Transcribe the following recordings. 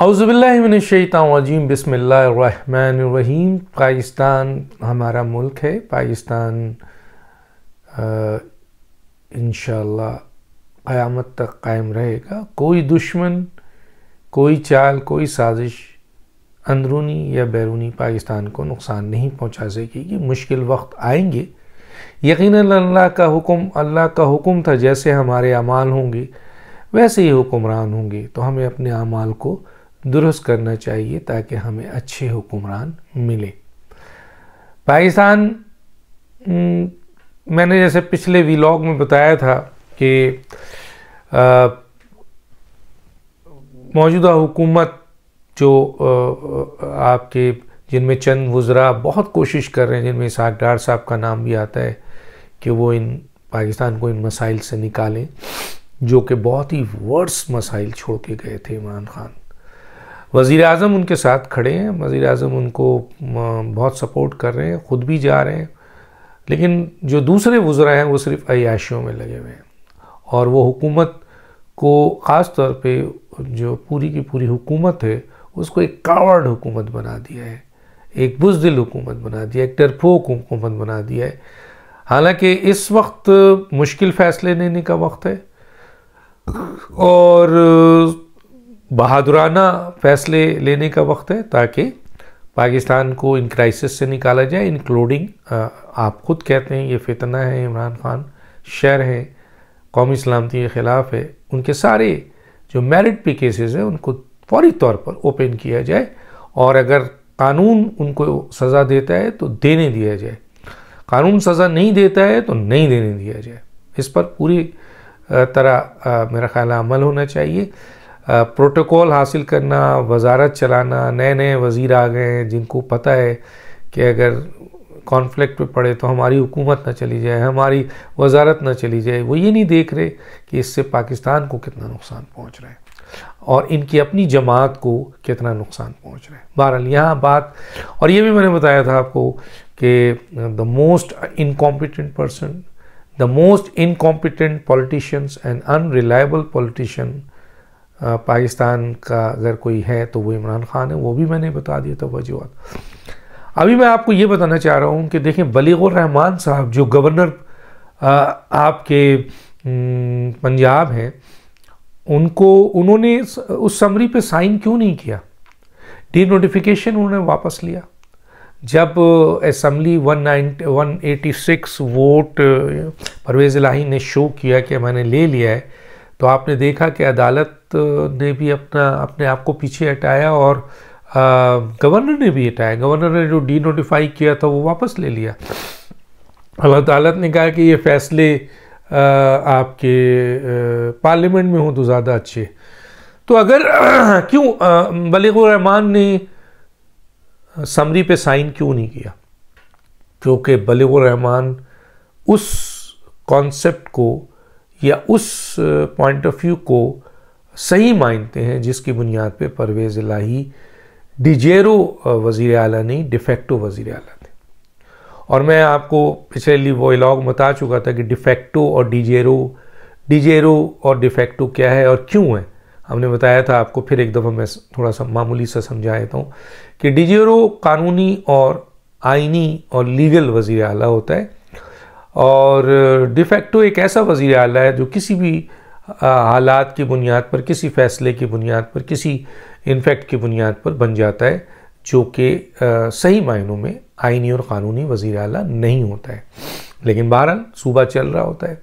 अवज़बिल्लिनशैतवाजीम बसमीम पाकिस्तान हमारा मुल्क है पाकिस्तान इन शयामत तक कायम रहेगा कोई दुश्मन कोई चाल कोई साजिश अंदरूनी या बैरूनी पाकिस्तान को नुकसान नहीं पहुँचा सकेगी मुश्किल वक्त आएंगे यकीन अल्लाह का हुक्म अल्लाह का हुक्म था जैसे हमारे अमाल होंगे वैसे ही हुक्मरान होंगे तो हमें अपने अमाल को दुरुस्त करना चाहिए ताकि हमें अच्छे हुक्मरान मिले पाकिस्तान मैंने जैसे पिछले वीलॉग में बताया था कि मौजूदा हुकूमत जो आ, आपके जिनमें चंद वज़रा बहुत कोशिश कर रहे हैं जिनमें इसहाक डार साहब का नाम भी आता है कि वो इन पाकिस्तान को इन मसाइल से निकालें जो कि बहुत ही वर्स मसाइल छोड़ के गए थे इमरान खान वज़ी अजम उनके साथ खड़े हैं वज़ी अजम उनको बहुत सपोर्ट कर रहे हैं ख़ुद भी जा रहे हैं लेकिन जो दूसरे वज़रा हैं वो सिर्फ़ अयाशियों में लगे हुए हैं और वो हुकूमत को ख़ास तौर पर जो पूरी की पूरी हुकूमत है उसको एक कावर्ड हुकूमत बना दिया है एक बुजदिल हुकूमत बना दिया एक डरपोक हुकूमत बना दिया है हालांकि इस वक्त मुश्किल फ़ैसले लेने का वक्त है और बहादुराना फैसले लेने का वक्त है ताकि पाकिस्तान को इन क्राइसिस से निकाला जाए इंक्लूडिंग आप खुद कहते हैं ये फितना है इमरान खान शर है कौमी सलामती के ख़िलाफ़ है उनके सारे जो मेरिट पे केसेस हैं उनको फौरी तौर पर ओपन किया जाए और अगर कानून उनको सज़ा देता है तो देने दिया जाए कानून सज़ा नहीं देता है तो नहीं देने दिया जाए इस पर पूरी तरह मेरा ख्याल अमल होना चाहिए प्रोटोकॉल हासिल करना वजारत चलाना नए नए वज़ीर आ गए हैं जिनको पता है कि अगर कॉन्फ्लिक्ट में पड़े तो हमारी हुकूमत ना चली जाए हमारी वजारत ना चली जाए वो ये नहीं देख रहे कि इससे पाकिस्तान को कितना नुकसान पहुंच रहा है और इनकी अपनी जमात को कितना नुकसान पहुंच रहा है बहरहाल यहाँ बात और ये भी मैंने बताया था आपको कि the most incompetent person the most incompetent politicians and unreliable politician Pakistan का अगर कोई है तो वो इमरान खान है वो भी मैंने बता दिया था वजूहत अभी मैं आपको ये बताना चाह रहा हूँ कि देखें रहमान साहब जो गवर्नर आपके पंजाब हैं उनको उन्होंने उस समरी पे साइन क्यों नहीं किया डी नोटिफिकेशन उन्होंने वापस लिया जब assembly one one eighty six vote Parvez Elahi ने शो किया कि मैंने ले लिया है तो आपने देखा कि अदालत ने भी अपना अपने आप को पीछे हटाया और गवर्नर ने भी हटाया गवर्नर ने जो डी नोटिफाई किया था वो वापस ले लिया अदालत ने कहा कि ये फैसले आपके पार्लियामेंट में हों तो ज़्यादा अच्छे तो अगर क्यों बलगुररहमान ने समरी पे साइन क्यों नहीं किया क्योंकि रहमान उस कॉन्सेप्ट को या उस पॉइंट ऑफ व्यू को सही मानते हैं जिसकी बुनियाद पे परवेज़ लाही डिजेरो वजीर अला नहीं डिफेक्टो वज़ी अला थे और मैं आपको पिछले लिए वो इलाग बता चुका था कि डिफेक्टो और डिजेरो डिजेरो और डिफेक्टो क्या है और क्यों है हमने बताया था आपको फिर एक दफ़ा मैं थोड़ा सा मामूली सा समझा देता हूँ कि डिजेरो कानूनी और आइनी और लीगल वजीर अला होता है और डिफेक्टो एक ऐसा वज़ी अला है जो किसी भी हालात की बुनियाद पर किसी फैसले की बुनियाद पर किसी इनफेक्ट की बुनियाद पर बन जाता है जो कि सही मायनों में आइनी और क़ानूनी वजीर अला नहीं होता है लेकिन बहरहाल सूबा चल रहा होता है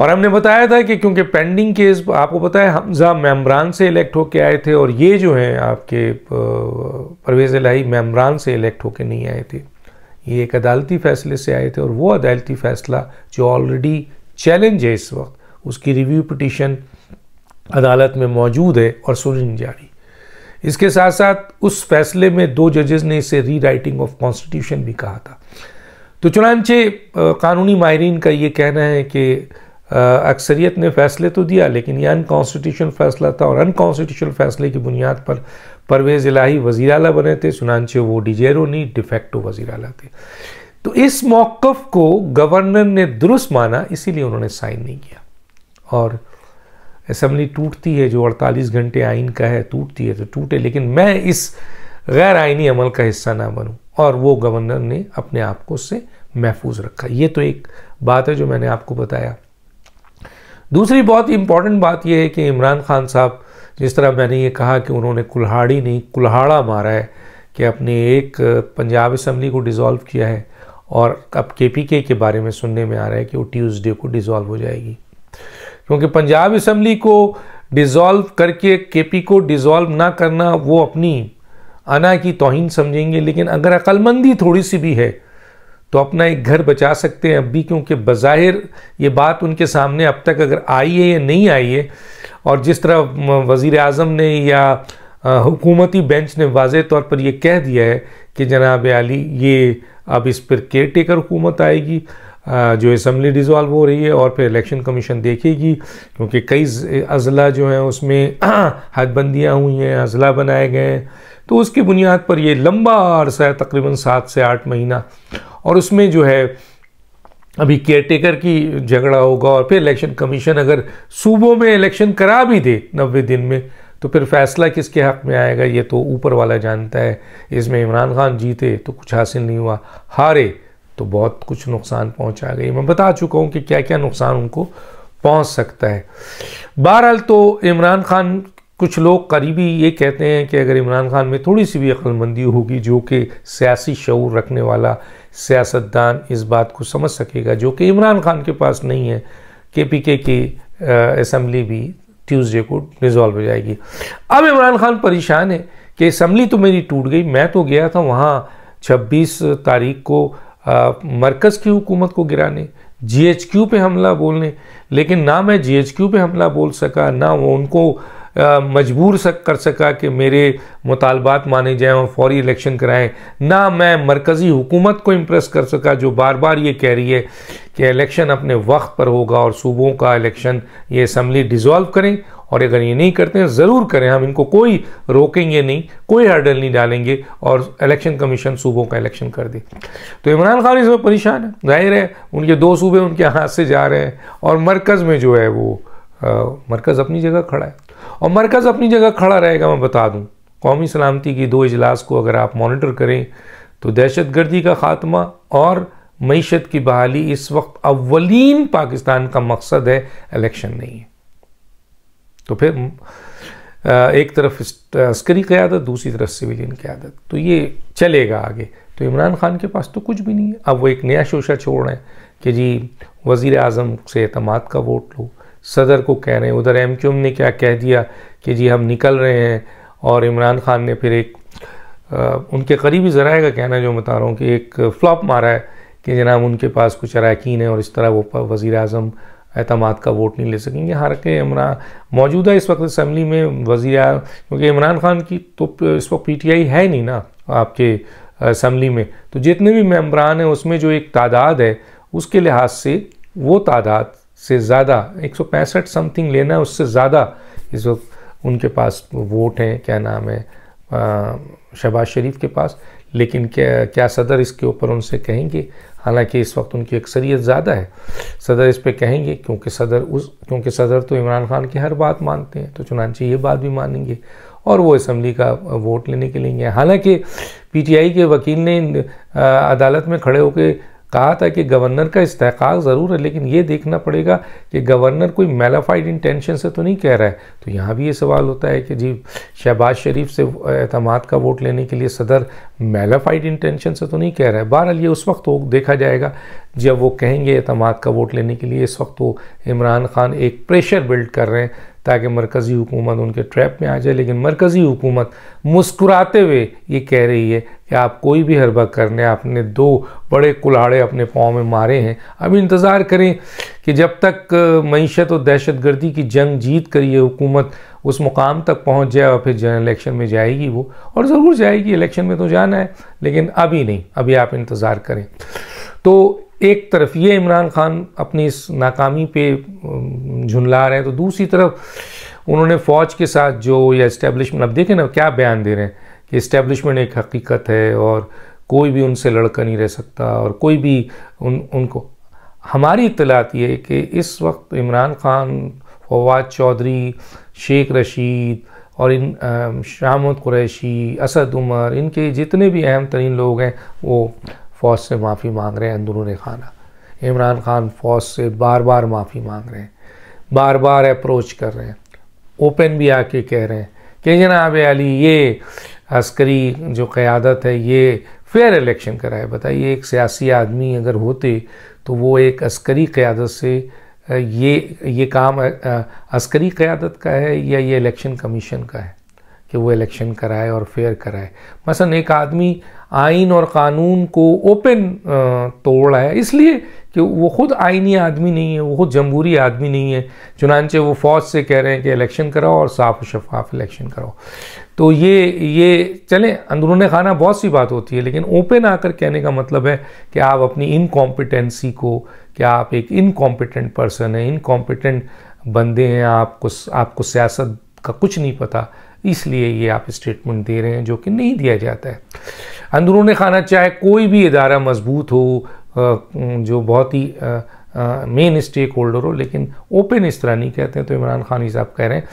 और हमने बताया था कि क्योंकि पेंडिंग केस आपको पता है हमजा मेम्बरान से इलेक्ट होके आए थे और ये जो हैं आपके परवेज़ लाही मेम्बरान से इलेक्ट होके नहीं आए थे ये एक अदालती फ़ैसले से आए थे और वो अदालती फ़ैसला जो ऑलरेडी चैलेंज है इस वक्त उसकी रिव्यू पटिशन अदालत में मौजूद है और सुनिंग जारी इसके साथ साथ उस फैसले में दो जजेस ने इसे री राइटिंग ऑफ कॉन्स्टिट्यूशन भी कहा था तो चुनानचे कानूनी माहरीन का ये कहना है कि अक्सरियत ने फैसले तो दिया लेकिन यह अनकॉन्स्टिट्यूशन फैसला था और अनकॉन्स्टिट्यूशन फैसले की बुनियाद पर परवेज़ इलाही वजी अला बने थे सुनानचे वो डिजेरो नहीं डिफेक्टो वजी अला थे तो इस मौक़ को गवर्नर ने दुरुस्त माना इसीलिए उन्होंने साइन नहीं किया और असम्बली टूटती है जो 48 घंटे आइन का है टूटती है तो टूटे लेकिन मैं इस गैर आइनी अमल का हिस्सा ना बनूँ और वो गवर्नर ने अपने आप को उससे महफूज रखा ये तो एक बात है जो मैंने आपको बताया दूसरी बहुत ही इंपॉर्टेंट बात यह है कि इमरान खान साहब जिस तरह मैंने ये कहा कि उन्होंने कुल्हाड़ी नहीं कुल्हाड़ा मारा है कि अपने एक पंजाब असम्बली को डिज़ोल्व किया है और अब के पी के बारे में सुनने में आ रहा है कि वो ट्यूसडे को डिज़ोल्व हो जाएगी क्योंकि पंजाब असम्बली को डिज़ोल्व करके केपी को डिज़ोल्व ना करना वो अपनी अना की तोहन समझेंगे लेकिन अगर अक्लमंदी थोड़ी सी भी है तो अपना एक घर बचा सकते हैं अब भी क्योंकि बज़ाहिर ये बात उनके सामने अब तक अगर आई है या नहीं आई है और जिस तरह वज़ी अजम ने या हुकूमती बेंच ने वाज तौर पर यह कह दिया है कि जनाब अली ये अब इस पर केयर टेकर हुकूमत आएगी जो इसम्बली डिज़ोल्व हो रही है और फिर इलेक्शन कमीशन देखेगी क्योंकि कई अजला जो हैं उसमें हदबंदियाँ हुई हैं अजला बनाए गए हैं तो उसकी बुनियाद पर ये लंबा अरसा है तकरीबन सात से आठ महीना और उसमें जो है अभी केयरटेकर की झगड़ा होगा और फिर इलेक्शन कमीशन अगर सूबों में इलेक्शन करा भी दे नबे दिन में तो फिर फैसला किसके हक़ में आएगा ये तो ऊपर वाला जानता है इसमें इमरान खान जीते तो कुछ हासिल नहीं हुआ हारे तो बहुत कुछ नुकसान पहुंचा गई मैं बता चुका हूँ कि क्या क्या नुकसान उनको पहुंच सकता है बहरहाल तो इमरान खान कुछ लोग करीबी ये कहते हैं कि अगर इमरान खान में थोड़ी सी भी अक्लमंदी होगी जो कि सियासी शूर रखने वाला सियासतदान इस बात को समझ सकेगा जो कि इमरान खान के पास नहीं है के पी के की असम्बली भी ट्यूसडे को डिज़ोल्व हो जाएगी अब इमरान खान परेशान है कि असम्बली तो मेरी टूट गई मैं तो गया था वहाँ छब्बीस तारीख को मरकज़ की हुकूमत को गिराने जीएचक्यू पे हमला बोलने लेकिन ना मैं जीएचक्यू पे हमला बोल सका ना वो उनको मजबूर सक कर सका कि मेरे मुतालबात माने जाएं और फौरी इलेक्शन कराएं ना मैं मरकज़ी हुकूमत को इम्प्रेस कर सका जो बार बार ये कह रही है कि इलेक्शन अपने वक्त पर होगा और सूबों का इलेक्शन ये असम्बली डिज़ोल्व करें और अगर ये नहीं करते हैं ज़रूर करें हम इनको कोई रोकेंगे नहीं कोई हर्डल नहीं डालेंगे और इलेक्शन कमीशन सूबों का इलेक्शन कर दे तो इमरान खान इसमें परेशान है जाहिर है उनके दो सूबे उनके हाथ से जा रहे हैं और मरकज़ में जो है वो मरकज़ अपनी जगह खड़ा है और मरकज़ अपनी जगह खड़ा रहेगा मैं बता दूँ कौमी सलामती की दो इजलास को अगर आप मॉनिटर करें तो दहशत गर्दी का ख़ात्मा और मीशत की बहाली इस वक्त अवलिन पाकिस्तान का मकसद है इलेक्शन नहीं है तो फिर एक तरफ अस्करी क़्यादत दूसरी तरफ सिविलियन क़्यादत तो ये चलेगा आगे तो इमरान खान के पास तो कुछ भी नहीं है अब वो एक नया शोशा छोड़ रहे हैं कि जी वज़ी अजम से अतमाद का वोट लो सदर को कह रहे हैं उधर एम क्यूम ने क्या कह दिया कि जी हम निकल रहे हैं और इमरान खान ने फिर एक आ, उनके करीबी ज़राए का कहना जो बता रहा हूँ कि एक फ्लॉप मारा है कि जनाब उनके पास कुछ अरकान है और इस तरह वो वज़ी अजम अहतमाद का वोट नहीं ले सकेंगे हालांकि इमरान मौजूदा इस वक्त असम्बली में वजी क्योंकि इमरान खान की तो इस वक्त पी टी आई है नहीं ना आपके असम्बली में तो जितने भी मम्बरान हैं उसमें जो एक तादाद है उसके लिहाज से वो तादाद से ज़्यादा एक सौ पैंसठ समथिंग लेना है उससे ज़्यादा इस वक्त उनके पास वोट हैं क्या नाम है शहबाज शरीफ के पास लेकिन क्या क्या सदर इसके ऊपर उनसे कहेंगे हालांकि इस वक्त उनकी अक्सरियत ज़्यादा है सदर इस पर कहेंगे क्योंकि सदर उस क्योंकि सदर तो इमरान खान की हर बात मानते हैं तो चुनानचे ये बात भी मानेंगे और वो इसम्बली का वोट लेने के लिए हालांकि पीटीआई के वकील ने अदालत में खड़े होकर कहा था कि गवर्नर का इस्तेकाल ज़रूर है लेकिन ये देखना पड़ेगा कि गवर्नर कोई मेलाफाइड इंटेंशन से तो नहीं कह रहा है तो यहाँ भी ये सवाल होता है कि जी शहबाज शरीफ से अहतम का वोट लेने के लिए सदर मेलाफाइड इंटेंशन से तो नहीं कह रहा है बहरहाल ये उस वक्त तो देखा जाएगा जब वो कहेंगे अहतमाद का वोट लेने के लिए इस वक्त वो तो इमरान खान एक प्रेशर बिल्ड कर रहे हैं ताकि मरकज़ी हुकूमत उनके ट्रैप में आ जाए लेकिन मरकज़ी हुकूमत मुस्कुराते हुए ये कह रही है कि आप कोई भी हरबा करने आपने दो बड़े कुल्हाड़े अपने पाँव में मारे हैं अब इंतज़ार करें कि जब तक मीशत और दहशत गर्दी की जंग जीत कर ये हुकूमत उस मुकाम तक पहुँच जाए और फिर जनरल इलेक्शन में जाएगी वो और ज़रूर जाएगी इलेक्शन में तो जाना है लेकिन अभी नहीं अभी आप इंतज़ार करें तो एक तरफ ये इमरान खान अपनी इस नाकामी पे झुंझला रहे हैं तो दूसरी तरफ उन्होंने फ़ौज के साथ जो या इस्टेब्लिशमेंट अब देखें ना क्या बयान दे रहे हैं कि इस्टेब्लिशमेंट एक हकीकत है और कोई भी उनसे लड़का नहीं रह सकता और कोई भी उन उनको हमारी इतलात ये कि इस वक्त इमरान खान फवाद चौधरी शेख रशीद और इन शामद कुरैशी असद उमर इनके जितने भी अहम तरीन लोग हैं वो फौज से माफ़ी मांग रहे हैं अंदरून खाना इमरान खान फौज से बार बार माफ़ी मांग रहे हैं बार बार अप्रोच कर रहे हैं ओपन भी आके कह रहे हैं कि जनाब अली ये अस्करी जो क़्यादत है ये फेयर इलेक्शन कराए बताइए एक सियासी आदमी अगर होते तो वो एक अस्करी क़्यादत से ये ये काम अस्करी क़्यादत का है या ये इलेक्शन कमीशन का है कि वो इलेक्शन कराए और फेयर कराए मसलन एक आदमी आइन और कानून को ओपन तोड़ रहा है इसलिए कि वो खुद आइनी आदमी नहीं है वो खुद जमहूरी आदमी नहीं है चुनानचे वो फौज से कह रहे हैं कि इलेक्शन कराओ और साफ शफाफ इलेक्शन कराओ तो ये ये चलें अंदरून खाना बहुत सी बात होती है लेकिन ओपन आकर कहने का मतलब है कि आप अपनी इनकॉम्पिटेंसी को कि आप एक इनकॉम्पिटेंट पर्सन हैं इनकॉम्पिटेंट बंदे हैं आपको आपको सियासत का कुछ नहीं पता इसलिए ये आप स्टेटमेंट दे रहे हैं जो कि नहीं दिया जाता है अंदरून खाना चाहे कोई भी इदारा मजबूत हो जो बहुत ही मेन स्टेक होल्डर हो लेकिन ओपन इस तरह नहीं कहते हैं तो इमरान खान साहब कह रहे हैं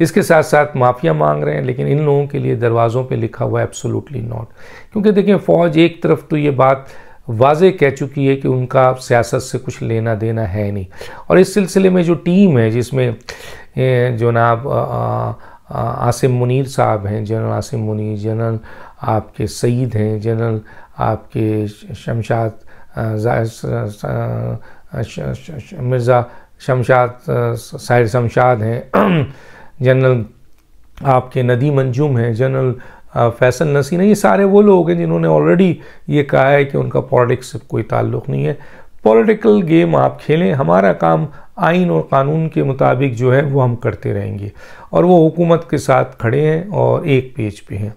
इसके साथ साथ माफिया मांग रहे हैं लेकिन इन लोगों के लिए दरवाज़ों पे लिखा हुआ एब्सोलूटली नॉट क्योंकि देखिए फ़ौज एक तरफ तो ये बात वाज कह चुकी है कि उनका सियासत से कुछ लेना देना है नहीं और इस सिलसिले में जो टीम है जिसमें जो जनाब आसिम मुनीर साहब हैं जनरल आसिम मुनीर जनरल आपके सईद हैं जनरल आपके शमशाद मिर्ज़ा शमशाद साहिर शमशाद हैं जनरल आपके नदी मंजूम हैं जनरल फैसल नसीन है ये सारे वो लोग हैं जिन्होंने ऑलरेडी ये कहा है कि उनका पॉलिटिक्स से कोई ताल्लुक़ नहीं है पॉलिटिकल गेम आप खेलें हमारा काम आइन और कानून के मुताबिक जो है वो हम करते रहेंगे और वो हुकूमत के साथ खड़े हैं और एक पेज पे हैं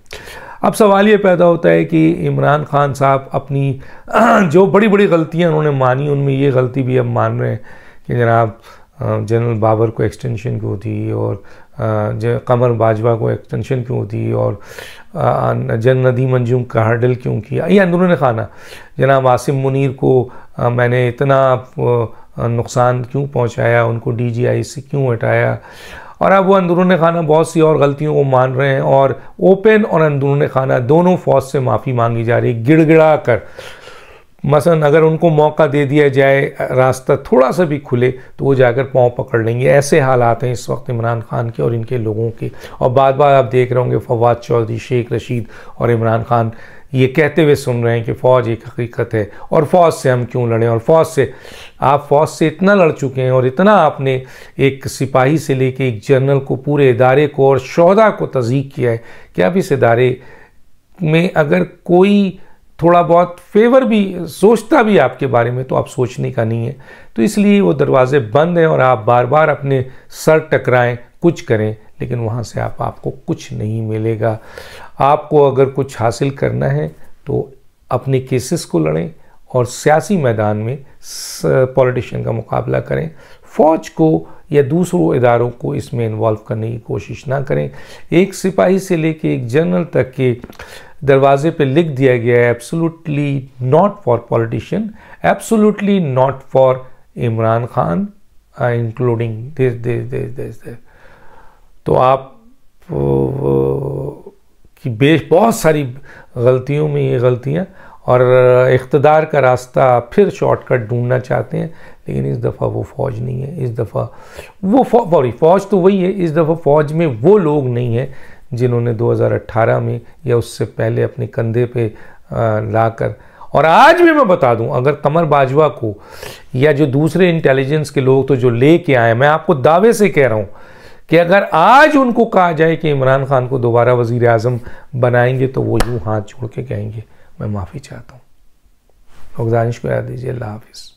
अब सवाल ये पैदा होता है कि इमरान खान साहब अपनी जो बड़ी बड़ी गलतियाँ उन्होंने मानी उनमें ये गलती भी अब मान रहे हैं कि जनाब जनरल बाबर को एक्सटेंशन क्यों दी और कमर बाजवा को एक्सटेंशन क्यों दी और जन नदी मंजूम का हर्डल क्यों किया ये अंदरून खाना जनाब आसिम मुनीर को मैंने इतना नुकसान क्यों पहुंचाया उनको डीजीआई से क्यों हटाया और अब वो अंदरून खाना बहुत सी और गलतियों को मान रहे हैं और ओपन और अंदरून खाना दोनों फौज से माफ़ी मांगी जा रही गिड़गिड़ा कर मसलन अगर उनको मौका दे दिया जाए रास्ता थोड़ा सा भी खुले तो वो जाकर पाँव पकड़ लेंगे ऐसे हालात हैं इस वक्त इमरान खान के और इनके लोगों के और बाद बार आप देख रहे होंगे फवाद चौधरी शेख रशीद और इमरान खान ये कहते हुए सुन रहे हैं कि फ़ौज एक हकीकत है और फ़ौज से हम क्यों लड़ें और फ़ौज से आप फ़ौज से इतना लड़ चुके हैं और इतना आपने एक सिपाही से लेके एक जनरल को पूरे इदारे को और शहदा को तजीक किया है कि आप इस इदारे में अगर कोई थोड़ा बहुत फेवर भी सोचता भी आपके बारे में तो आप सोचने का नहीं है तो इसलिए वो दरवाज़े बंद हैं और आप बार बार अपने सर टकराएं कुछ करें लेकिन वहाँ से आप आपको कुछ नहीं मिलेगा आपको अगर कुछ हासिल करना है तो अपने केसेस को लड़ें और सियासी मैदान में पॉलिटिशियन का मुकाबला करें फ़ौज को या दूसरों इदारों को इसमें इन्वॉल्व करने की कोशिश ना करें एक सिपाही से लेके एक जनरल तक के दरवाजे पे लिख दिया गया है absolutely not for politician absolutely not for Imran Khan including this this this this तो आप की बेश बहुत सारी गलतियों में ये गलतियाँ और इकतदार का रास्ता फिर शॉर्टकट ढूंढना चाहते हैं लेकिन इस दफ़ा वो फौज नहीं है इस दफ़ा वो फौ, फौज तो वही है इस दफ़ा फौज में वो लोग नहीं हैं जिन्होंने 2018 में या उससे पहले अपने कंधे पे लाकर और आज भी मैं बता दूं अगर कमर बाजवा को या जो दूसरे इंटेलिजेंस के लोग तो जो ले के आए मैं आपको दावे से कह रहा हूँ कि अगर आज उनको कहा जाए कि इमरान खान को दोबारा वजीर अजम बनाएंगे तो वो यूं हाथ जोड़ के कहेंगे मैं माफ़ी चाहता हूँ गुजारिश को याद दीजिए अल्लाह हाफिज़